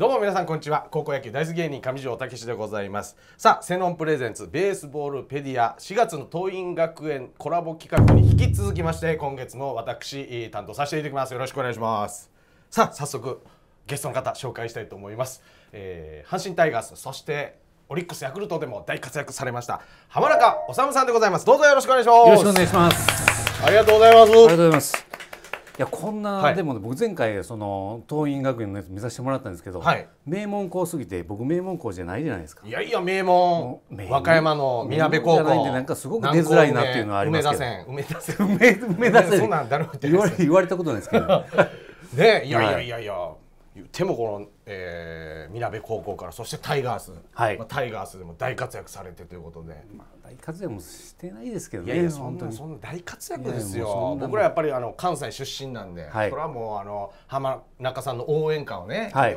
どうも皆さんこんにちは高校野球大好き芸人上条武史でございますさあセノンプレゼンツベースボールペディア4月の桐蔭学園コラボ企画に引き続きまして今月も私担当させていただきますよろしくお願いしますさあ早速ゲストの方紹介したいと思います、えー、阪神タイガースそしてオリックスヤクルトでも大活躍されました浜中治さんでございますどうぞよろしくお願いしますよろしくお願いしますありがとうございますありがとうございますいやこんな、はい、でも、ね、僕前回その桐蔭学院のやつ目指してもらったんですけど、はい、名門校すぎて僕名門校じゃないじゃないですかいやいや名門和歌山のみな高校じゃないんでなんかすごく出づらいなっていうのはありますけど梅田線梅田線梅田線言われたことないですけど ねいやいやいやいや、言ってもこのえー、みなべ高校からそしてタイガース、はいまあ、タイガースでも大活躍されてということで、まあ、大活躍もしてないですけどねいやいやそんなそんな大活躍ですよ僕らやっぱりあの関西出身なんで、はい、これはもうあの浜中さんの応援歌をね、はい、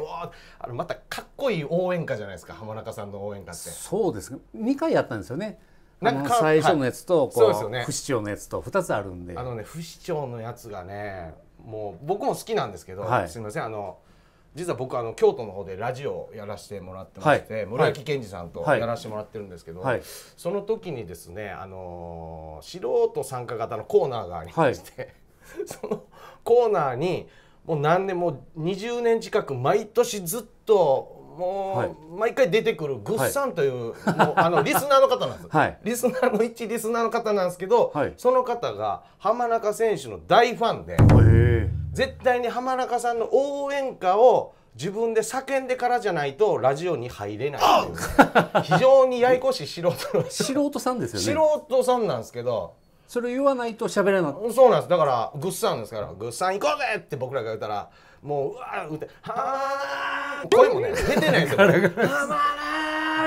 あのまたかっこいい応援歌じゃないですか浜中さんの応援歌ってそうですね2回やったんですよねなんか最初のやつと、こう、はいね、不死鳥のやつと2つあるんであのね不死鳥のやつがねもう僕も好きなんですけど、はい、すみませんあの「実は僕あの京都の方でラジオをやらせてもらってまして、はい、賢治健さんとやらせてもらってるんですけど、はいはい、その時にですね、あのー、素人参加型のコーナーがありまして、そのコーナーにもう何年も20年近く毎年ずっともう、毎回出てくるぐっさんという,、もうあの リスナーの方なんです、リスナーの一リスナーの方なんですけど、その方が浜中選手の大ファンで。絶対に浜中さんの応援歌を自分で叫んでからじゃないとラジオに入れないい非常にややこしい素人素人さんですよね素人さんなんですけどそれ言わないと喋れないそうなんですだからグッサンですから「グッサン行こうぜ!」って僕らが言ったらもううわーって「はー」声もね出てないですよ「浜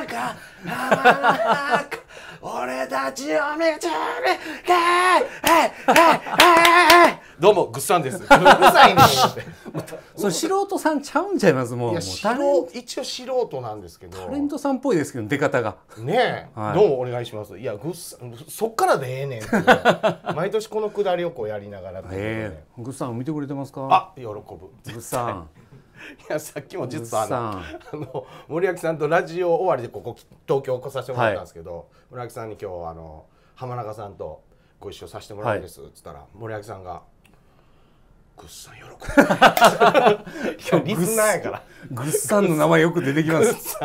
中浜中俺たちを見つめて!」「えいえいいい!」どうもぐっさんです。うるさいね。それ素人さんちゃうんちゃいますもう。いや一応素人なんですけど。タレントさんっぽいですけど出方が。ねえ、はい、どうもお願いします。いやぐっさんそっからでええねん 毎年このくだりをこうやりながら、ね。ええー、ぐっさん見てくれてますか。あ喜ぶ。ぐっさん。いやさっきも実はあの森脇さんとラジオ終わりでここ東京来させてもらったんですけど、はい、森脇さんに今日あの浜中さんとご一緒させてもらうんですっつったら、はい、森脇さんが「ぐっさん喜ぶリスナーやからぐっさんの名前よく出てきます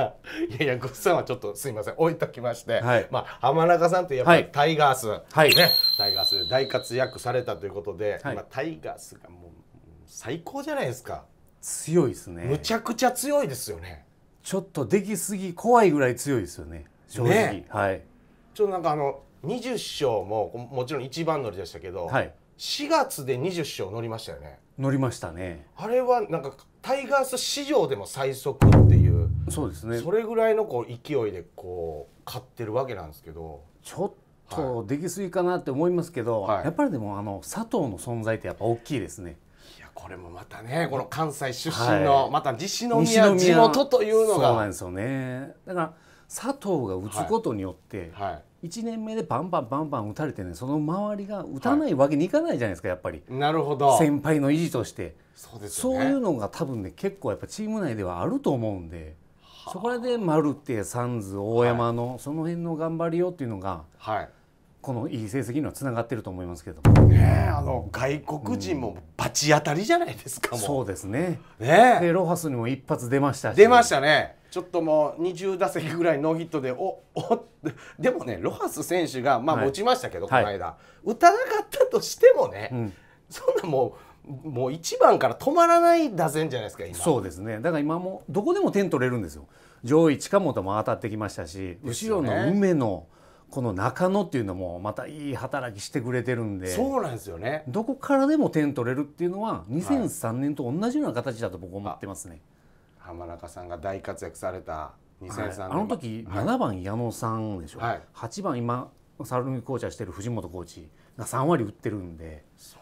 いやいやぐっさんはちょっとすいません置いときまして、はい、まあ浜中さんといえばタイガース、はい、ねタイガース大活躍されたということで、はい、今タイガースがもう最高じゃないですか強いですねむちゃくちゃ強いですよねちょっとできすぎ怖いぐらい強いですよね正直、ね、はいちょっとなんかあの二十勝ももちろん一番乗りでしたけど、はい、4月で20勝乗りましたよね乗りましたねあれはなんかタイガース史上でも最速っていうそうですねそれぐらいのこう勢いでこう勝ってるわけなんですけどちょっとできすぎかなって思いますけど、はい、やっぱりでもあの佐藤の存在ってやっぱ大きいですねいやこれもまたねこの関西出身の、はい、また西宮西地元というのがそうなんですよねだから佐藤が打つことによって、はい、はい1年目でバンバンバンバン打たれてねその周りが打たないわけにいかないじゃないですかやっぱり、なるほど先輩の意地としてそうです、ね、そういうのが多分ね結構やっぱチーム内ではあると思うんで、はあ、そこらでマルテサンズ大山の、はい、その辺の頑張りよっていうのが、はい、このいい成績にはつながってると思いますけどねあの外国人もバチ当たりじゃないですか、うん、そうですねねでロハスにも一発出ましたし出ましたねちょっともう20打席ぐらいノーヒットでお おでもねロハス選手が、まあ、持ちましたけど、はい、この間、はい、打たなかったとしてもね、うん、そんなもう。もう一番から止まらない打線じゃないですか今そうですねだから今もどこでも点取れるんですよ上位近本も当たってきましたし、ね、後ろの梅のこの中野っていうのもまたいい働きしてくれてるんでそうなんですよねどこからでも点取れるっていうのは2003年と同じような形だと僕思ってますね。はい浜中さんが大活躍された2003年、はい、あの時7番矢野さんでしょ、はい、8番今サルミコーチはーしてる藤本コーチが3割打ってるんでそ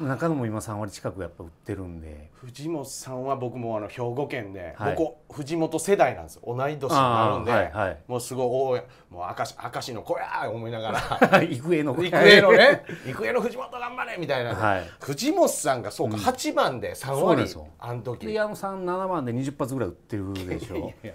中野も今3割近くやっぱ売ってるんで藤本さんは僕もあの兵庫県で、はい、僕藤本世代なんですよ同い年なるんで、はいはい、もうすごい「もう明石明石の子や!」思いながら育英 の育英のね育英 の藤本頑張れみたいな、はい、藤本さんがそうか、うん、8番で3割あの時で矢野さん7番で20発ぐらい売ってるでしょ。いやいや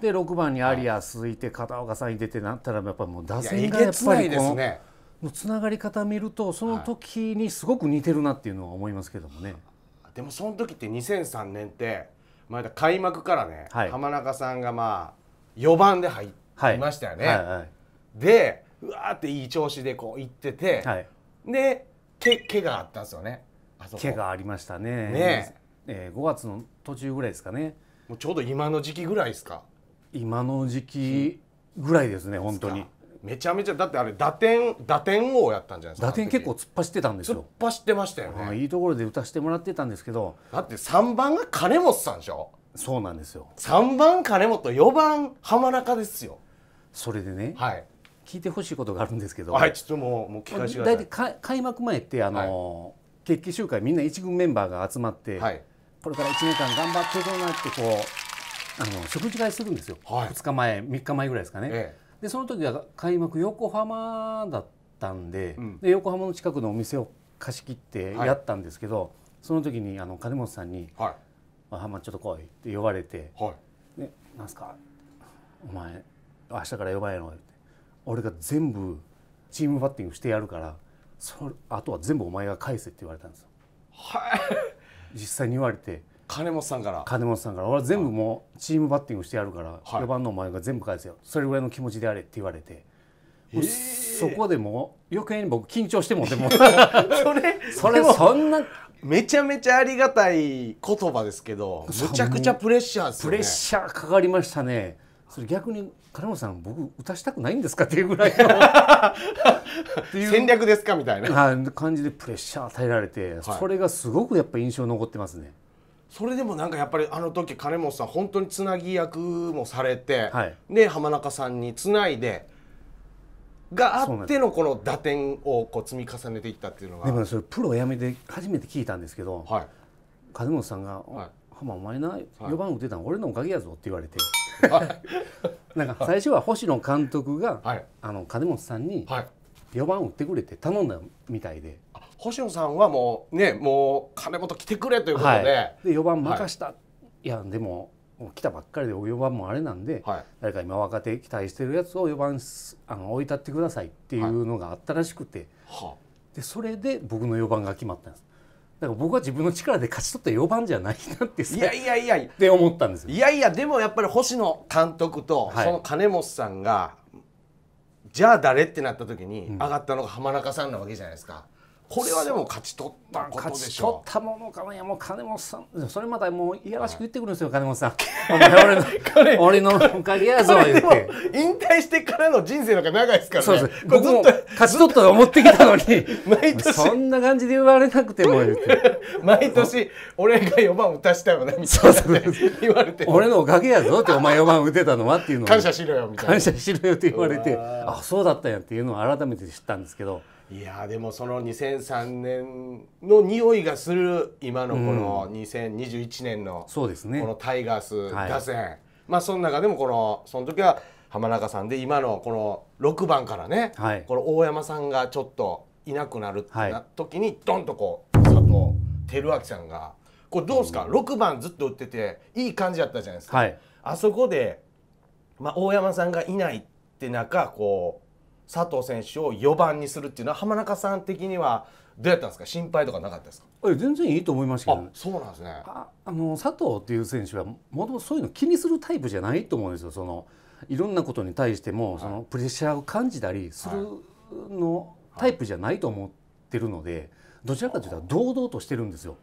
で6番にアリアスいて片岡さんい出ってなったらやっぱもう打線がやっぱりこの。いやいですねのつながり方見るとその時にすごく似てるなっていうのは思いますけどもね、はい、でもその時って2003年って前田開幕からね、はい、浜中さんがまあ4番で入りましたよね、はいはいはい、でうわーっていい調子でこう行ってて、でけ怪我あったんですよね怪我ありましたねねえー、5月の途中ぐらいですかねもうちょうど今の時期ぐらいですか今の時期ぐらいですね本当にめちゃめちゃだってあれ打点打点王やったんじゃないですか打点結構突っ走ってたんですよ突っ走ってましたよねいいところで打たせてもらってたんですけどだって3番が金本さんでしょそうなんですよ3番金本4番浜中ですよそれでね、はい、聞いてほしいことがあるんですけどはいちょっともうもう聞かせてください開幕前ってあの、決、起、集会みんな1軍メンバーが集まって、はい、これから1年間頑張っていこうなってこうあの食事会するんですよ、はい、2日前3日前ぐらいですかね、ええ、でその時は開幕横浜だったんでうん、で横浜の近くのお店を貸し切ってやったんですけど、はい、その時にあの金本さんに「はい、あちょっと来い」って呼ばれて「はい、でなんすかお前明日から呼ばんやろ」って俺が全部チームバッティングしてやるからそれあとは全部お前が返せって言われたんですよ。はい、実際に言われて金本さんから金本さんから俺は全部もうチームバッティングしてやるから、4番のお前が全部返せよそれぐらいの気持ちでやれって言われて。そこでも余計に僕緊張してもでも それそれそんなめちゃめちゃありがたい言葉ですけどむちゃくちゃプレッシャーですよねプレッシャーかかりましたねそれ逆に金本さん僕打たしたくないんですかっていうぐらいの戦略ですかみたいな感じでプレッシャー与えられて、はい、それがすごくやっぱ印象残ってますねそれでもなんかやっぱりあの時金本さん本当につなぎ役もされて、はい、で浜中さんにつないでがあってのこの打点をこう積み重ねていったっていうのがでもそれプロを辞めて初めて聞いたんですけど、はい、金本さんが「はい、お前な4番打てたの俺のおかげやぞ」って言われて、なんか最初は星野監督が、あの金本さんに4番打ってくれて頼んだみたいで。星野さんはもうねもう金本来てくれということで、はい、で4番任した、はい、いやでも来たばっかりで4番もあれなんで、はい、誰か今若手期待してるやつを4番あの置いあってくださいっていうのがあったらしくて、はい、でそれで僕の4番が決まったんです。だから僕は自分の力で勝ち取った4番じゃないなっていやいやいやって思ったんですよ。いやいやでもやっぱり星野監督とその金本さんが、じゃあ誰ってなった時に上がったのが浜中さんなわけじゃないですか。うこれはでも勝ち取ったことでしょ勝ち取ったものかないやもう金本さんそれまたもういやらしく言ってくるんですよ、はい、金本さん俺の俺のおかげやぞ 言って引退してからの人生なんか長いですからねそうです僕も勝ち取ったと思ってきたのに毎年そんな感じで言われなくても言って 毎年俺が4番打たしたよねみたいな、ね、言われて俺のおかげやぞってお前4番打てたのはっていうの 感謝しろよみたいな感謝しろよって言われてあそうだったんやっていうのを改めて知ったんですけどいやでもその2003年の匂いがする今のこの2021年のこのタイガース打線、ねはい、まあその中でもこのその時は浜中さんで今のこの6番からね、はい、この大山さんがちょっといなくなるってな時にドンとこう佐藤輝明さんがこれどうですか、うん、6番ずっと打ってていい感じだったじゃないですか、はい、あそこで、まあ、大山さんがいないって中こう佐藤選手を4番にするっていうのは浜中さん的にはどうやったんですか心配とかなかったですか全然いいと思いますけど、ね、そうなんですねああの佐藤っていう選手はもともとそういうの気にするタイプじゃないと思うんですよそのいろんなことに対しても、そのプレッシャーを感じたりするの、タイプじゃないと思ってるのでどちらかというと堂々としてるんですよ。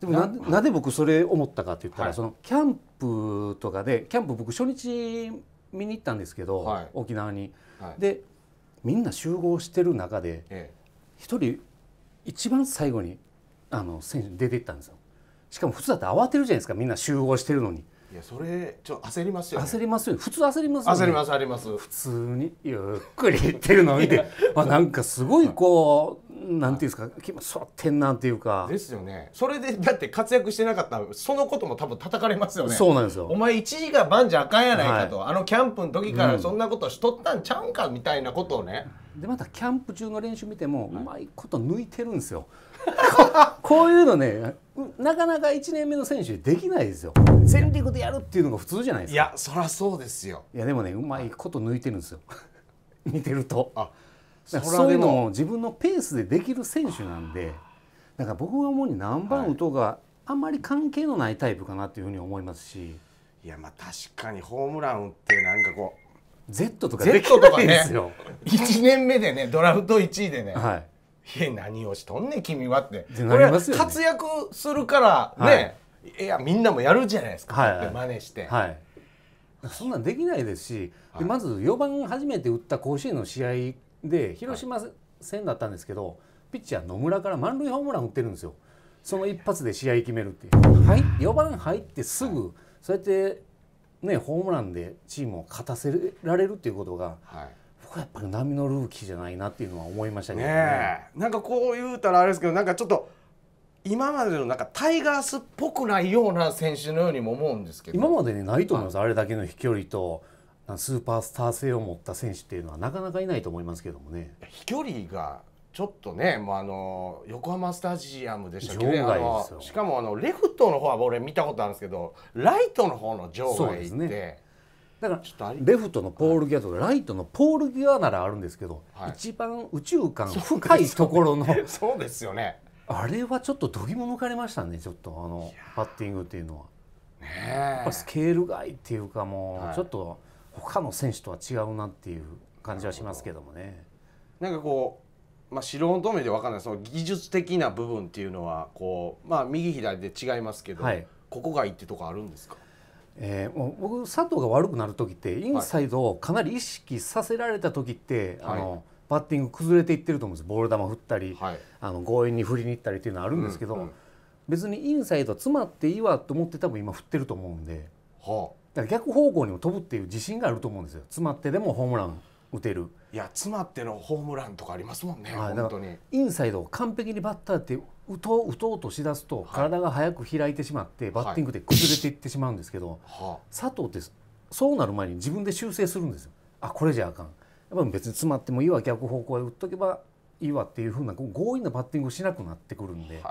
でもななぜ僕それ思ったかって言ったら、そのキャンプとかでキャンプ僕初日見に行ったんですけど、はい、沖縄に。はい、でみんな集合してる中で、え1人一番最後にあの選手出ていったんですよ。しかも普通だって慌てるじゃないですかみんな集合してるのに。いやそれちょ焦りますよ、ね、焦りますよ普通焦りますよ、ね、焦ります焦ります普通にゆっくり行ってるのを見てまあなんかすごいこうなんていうんですかきもそってんなんていうかですよねそれでだって活躍してなかったらそのことも多分叩かれますよねそうなんですよお前1時が万じゃあかんやないかと、はい、あのキャンプの時からそんなことしとったんちゃうんかみたいなことをね、うん、でまたキャンプ中の練習見ても、うまいこと抜いてるんですよ こういうのねなかなか1年目の選手できないですよ全力でやるっていうのが普通じゃないですかいやそりゃそうですよいやでもねうまいこと抜いてるんですよ 見てるとあそういうのを自分のペースでできる選手なんでだから僕は主に何番打とうがあんまり関係のないタイプかなというふうに思いますし。いやまあ確かにホームラン打ってなんかこう Z とかできないんですよ、ね、1年目でねドラフト1位でね、はい、いや何をしとんねん君はってこれ、活躍するからね、はい、いやみんなもやるじゃないですか、はいはい、真似して、はい、そんなんできないですし、はい、まず4番初めて打った甲子園の試合で広島戦だったんですけど、はい、ピッチャー野村から満塁ホームラン打ってるんですよその一発で試合決めるっていう、はい、4番入ってすぐそうやって、ね、ホームランでチームを勝たせられるっていうことが、はい、僕はやっぱり波のルーキーじゃないなっていうのは思いましたけどねねなんかこう言うたらあれですけどなんかちょっと今までのなんかタイガースっぽくないような選手のようにも思うんですけど今までにないと思います、はい、あれだけの飛距離とスーパースター性を持った選手っていうのはなかなかいないと思いますけどもね。飛距離がちょっとね、もうあの横浜スタジアムでしたけど、ね、しかもあのレフトの方は俺見たことあるんですけど、ライトの方の上外行って、ね、だからレフトのポール際とか、ライトのポール際ならあるんですけど、はい、一番宇宙観深いところの そうですよね。あれはちょっとどぎも抜かれましたね、ちょっとあのパッティングっていうのは。ね、やっぱスケール外っていうかもう、はい、ちょっと。他の選手とは違うなっていう感じはしますけどもね。なんかこう、まあ、素人目で分かんないその技術的な部分っていうのはこう、まあ、右左で違いますけど、はい、ここがいいってとこあるんですかえー、もう僕佐藤が悪くなる時ってインサイドをかなり意識させられた時って、はい、あのバッティング崩れていってると思うんですボール球振ったり、はい、あの強引に振りに行ったりっていうのはあるんですけど、うんうん、別にインサイド詰まっていいわと思って多分今振ってると思うんで、はあ、だから逆方向にも飛ぶっていう自信があると思うんですよ詰まってでもホームラン打てるいや詰まってのホームランとかありますもんね、はい、本当にインサイドを完璧にバッターって打とう打とうとしだすと、体が早く開いてしまってバッティングで崩れていってしまうんですけど、はい、佐藤ってそうなる前に自分で修正するんですよあこれじゃあかんやっぱ別に詰まってもいいわ逆方向へ打っとけばいいわっていうふうな強引なバッティングをしなくなってくるんで、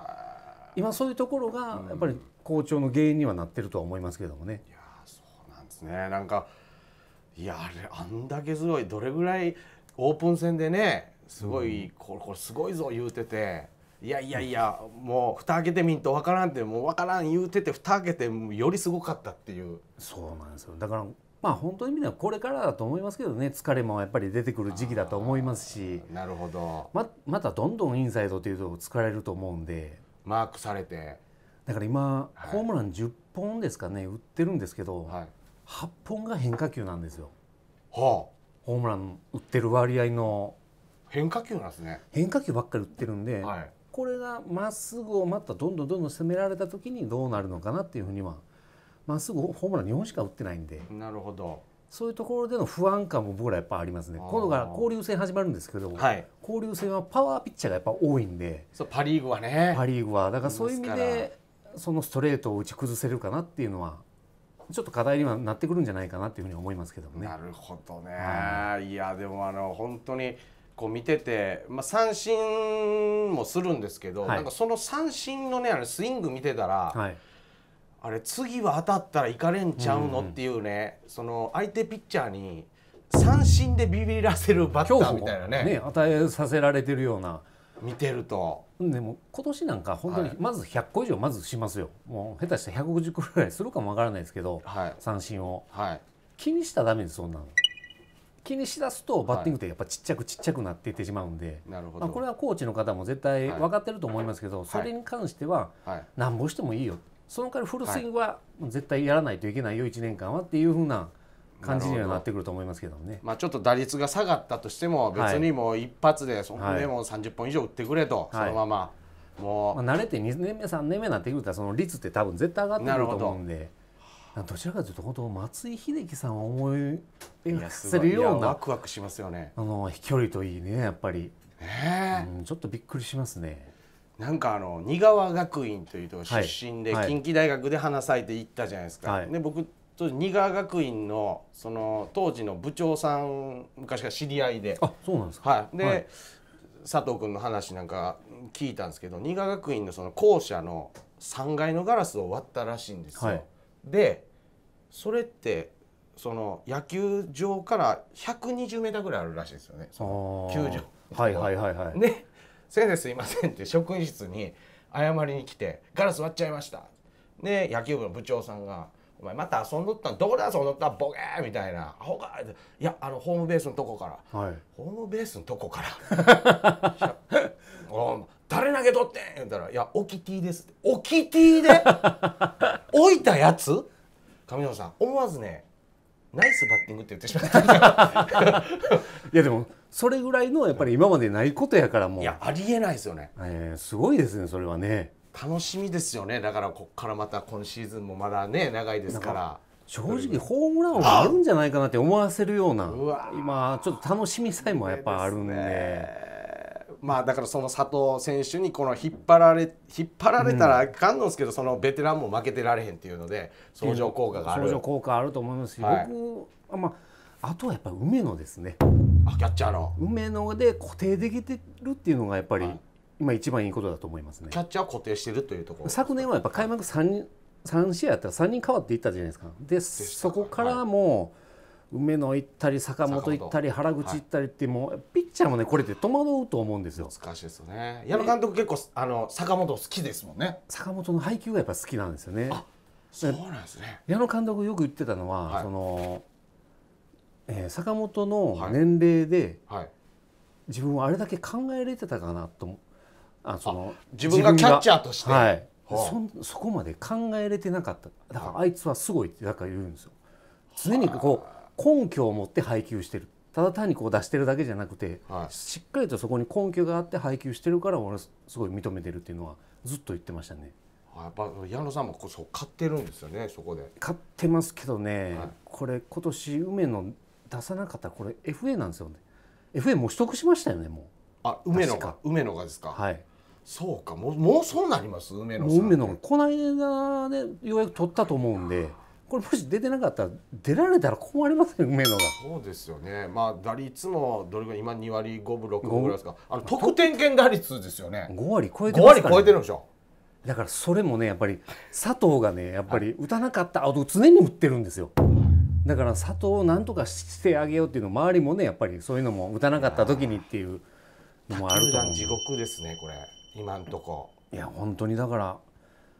今そういうところがやっぱり好調の原因にはなってるとは思いますけどもね。うんですねなんかいやあれあんだけすごいどれぐらいオープン戦でねすごい、うん、これこれすごいぞ言うてていやいやいやもう蓋開けてみんと分からんってもう分からん言うてて蓋開けてよりすごかったっていうそうなんですよだからまあ本当に味ではこれからだと思いますけどね疲れもやっぱり出てくる時期だと思いますしなるほどままたどんどんインサイドというと疲れると思うんでマークされてだから今、はい、ホームラン10本ですかね打ってるんですけど、はい8本が変化球なんですよ。はあ、ホームラン打ってる割合の変化球なんですね変化球ばっかり打ってるんで、はい、これがまっすぐをまたどんどんどんどん攻められた時にどうなるのかなっていうふうにはまっすぐホームラン2本しか打ってないんでなるほどそういうところでの不安感も僕らやっぱありますね今度から交流戦始まるんですけど、はい、交流戦はパワーピッチャーがやっぱ多いんでそうパ・リーグはねパ・リーグはだからそういう意味でそのストレートを打ち崩せるかなっていうのはちょっと課題にはなってくるんじゃないかなというふうに思いますけどもね。なるほどね、はい、いやでもあの本当にこう見てて、まあ、三振もするんですけど、はい、なんかその三振のねあのスイング見てたら、はい、あれ次は当たったらいかれんちゃうのっていうね、うその相手ピッチャーに三振でビビらせるバッターみたいなねね与えさせられてるような。見てるとでも今年なんか本当にまず100個以上まずしますよ、はい、もう下手したら150個ぐらいするかもわからないですけど、はい、三振を、はい、気にしたらダメですそんなの気にしだすとバッティングってやっぱちっちゃくちっちゃくなっていってしまうんで、なるほど、まあ、これはコーチの方も絶対分かってると思いますけど、それに関してはなんぼしてもいいよその代わりフルスイングは絶対やらないといけないよ1年間はっていうふうな感じにはなってくると思いますけどねまあ、ちょっと打率が下がったとしても別にもう一発でそこでも30本以上打ってくれと、そのままもう、まあ、慣れて2年目3年目になってくるとその率って多分絶対上がってくると思うんで。どちらかというと本当松井秀喜さんを思い出せるようなワクワクしますよねあの飛距離といいねやっぱり、ね、うん、ちょっとびっくりしますねなんかあの仁川学院というとこ出身で、近畿大学で花咲いて行ったじゃないですか、はい、で僕当時仁川学院のその当時の部長さん昔から知り合いであそうなんですか、はい、で、はい、佐藤君の話なんか聞いたんですけど仁川学院のその校舎の3階のガラスを割ったらしいんですよ。はい、でそれってその野球場から120メーターぐらいあるらしいですよね。その球場。はいはいはいはい。で先生すいませんって職員室に謝りに来てガラス割っちゃいました。で野球部の部長さんが。お前また遊んどったんどこで遊んどったボケーみたいなアホかいやあのホームベースのとこから、はい、ホームベースのとこから 誰投げとってん言ったら「いやオキティです」オキティで置いたやつ神野さん思わずねナイスバッティングって言ってしまった いやでもそれぐらいのやっぱり今までないことやからもういやありえないですよね、えー、すごいですねそれはね楽しみですよねだからここからまた今シーズンもまだね長いですから正直ホームランをあるんじゃないかなって思わせるような今ちょっと楽しみさえもやっぱあるんで、ね。まあだからその佐藤選手にこの引っ張られ引っ張られたらあかんのですけど、うん、そのベテランも負けてられへんっていうので相乗効果がある相乗効果あると思いますし、はい、僕まああとはやっぱ梅野ですねあキャッチャーの梅野で固定できてるっていうのがやっぱり、はい今一番いいことだと思いますねキャッチャー固定してるというところ昨年はやっぱ開幕 3, 3試合やったら3人変わっていったじゃないですかでそこからもう、梅野行ったり坂本行ったり原口行ったりってもうピッチャーもねこれで戸惑うと思うんですよ難しいですよね矢野監督結構あの坂本好きですもんね坂本の配球がやっぱ好きなんですよねそうなんですね矢野監督よく言ってたのは、はい、そのえー、坂本の年齢で、はいはい、自分はあれだけ考えれてたかなとあその自分がキャッチャーとして、はい、そそこまで考えれてなかっただからあいつはすごいってだから言うんですよ常にこう根拠を持って配球してるただ単にこう出してるだけじゃなくて、はい、しっかりとそこに根拠があって配球してるから俺すごい認めてるっていうのはずっと言ってましたねやっぱ矢野さんもこそ買ってるんですよねそこで買ってますけどね、はい、これ今年梅野出さなかったらこれ FA なんですよね FA も取得しましたよねもうあ梅野が梅野がですかはいそうかもうもうそうなります梅野さん梅野この間でようやく取ったと思うんでこれもし出てなかったら出られたら困りますよ梅野がそうですよねまあ打率もどれぐらい今2割5分6分ぐらいですかあの得点圏打率ですよね5割超えてますね、5割超えてるんでしょだからそれもねやっぱり佐藤がねやっぱり打たなかったあと常に打ってるんですよだから佐藤をなんとかしてあげようっていうの周りもねやっぱりそういうのも打たなかった時にっていうのもあると思う地獄ですねこれ。今んとこいや本当にだから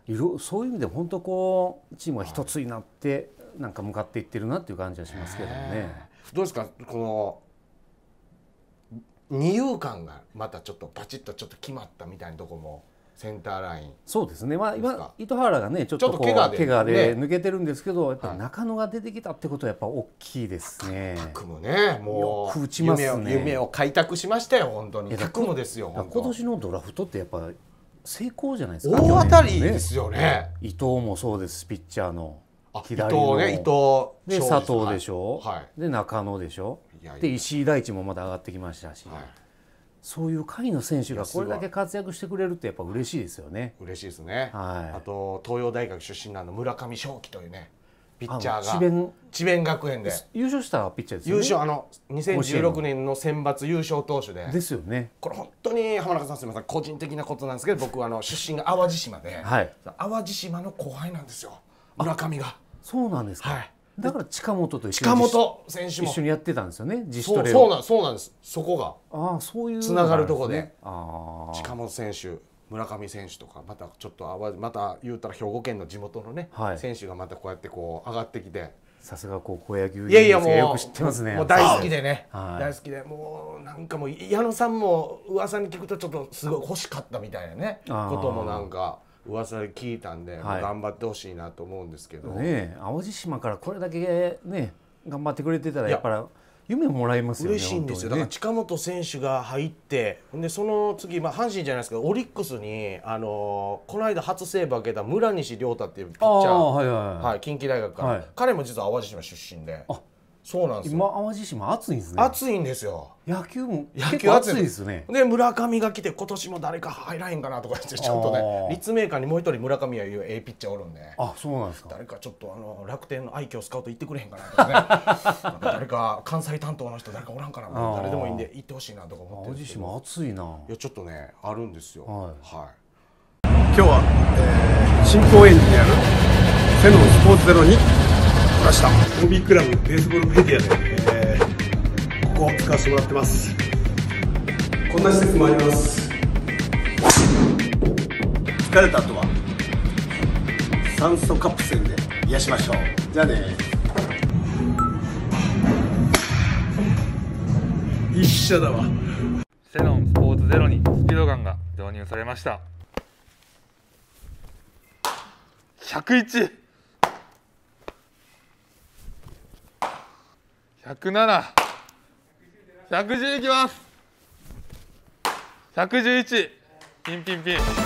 いろそういう意味で本当こうチームが一つになって、はい、なんか向かっていってるなっていう感じはしますけどねどうですかこの二遊間がまたちょっとパチッとちょっと決まったみたいなとこもセンターラインそうですね、まあ、今糸原がねちょっと怪我で怪我で抜けてるんですけど、やっぱ中野が出てきたってことはやっぱ大きいですね。タクねもう打ちます、ね、夢を開拓しましたよ本当にタクですよ今年のドラフトってやっぱ成功じゃないですか大当たりですよね、ね、伊藤もそうですピッチャーの。あ左伊藤、ね、伊藤で佐藤でしょ、はい、で中野でしょいで石井大地もまた上がってきましたし、はいそういう下位の選手がこれだけ活躍してくれるってやっぱ嬉しいですよね。嬉しいですね。はい、あと東洋大学出身のの村上正輝というねピッチャーが智弁智弁学園で優勝したピッチャーですよね。優勝あの2016年の選抜優勝投手で。ですよね。これ本当に浜中さんすみません個人的なことなんですけど僕はあの出身が淡路島で、はい、淡路島の後輩なんですよ村上が。そうなんですか。はいだから近本と近本選手も一緒にやってたんですよね自主トレそうなんそうなんですそこがあそういうつながるとこで、あ近本選手村上選手とかまたちょっとあわまた言うたら兵庫県の地元のね、はい、選手がまたこうやってこう上がってきてさすが高校野球いやいやもうよく知ってますねもう大好きでね、はい、大好きでもうなんかもう矢野さんも噂に聞くとちょっとすごい欲しかったみたいなねこともなんか。噂で聞いたんで、はい、頑張ってほしいなと思うんですけどね淡路島からこれだけね頑張ってくれてたらやっぱり夢もらいますよね嬉しいんですよ、ね、だから近本選手が入ってでその次、まあ、阪神じゃないですけどオリックスにあのー、この間初セーブ開けた村西亮太っていうピッチャー、はいはいはい、はい、近畿大学から、はい、彼も実は淡路島出身で。あそうなんです今淡路島暑いんですね暑いんですよ野球も野球暑いですねで村上が来て今年も誰か入らへんかなとか言ってちょっとね立命館にもう一人村上やいうええピッチャーおるんであそうなんですか誰かちょっとあの楽天の愛嬌スカウト行ってくれへんかなとかねか 誰か関西担当の人誰かおらんかな誰でもいいんで行ってほしいなとか思って淡路島暑いないやちょっとねあるんですよはい、はい、今日は、えー、新興園にあるセノンスポーツゼロにましたホビークラブベースボールメディアで、えー、ここを使わせてもらってますこんな施設もあります疲れた後は酸素カプセルで癒しましょうじゃあね一社だわセノンスポーツゼロにスピードガンが導入されました101 1 1 0いきます1 1 1ピンピンピン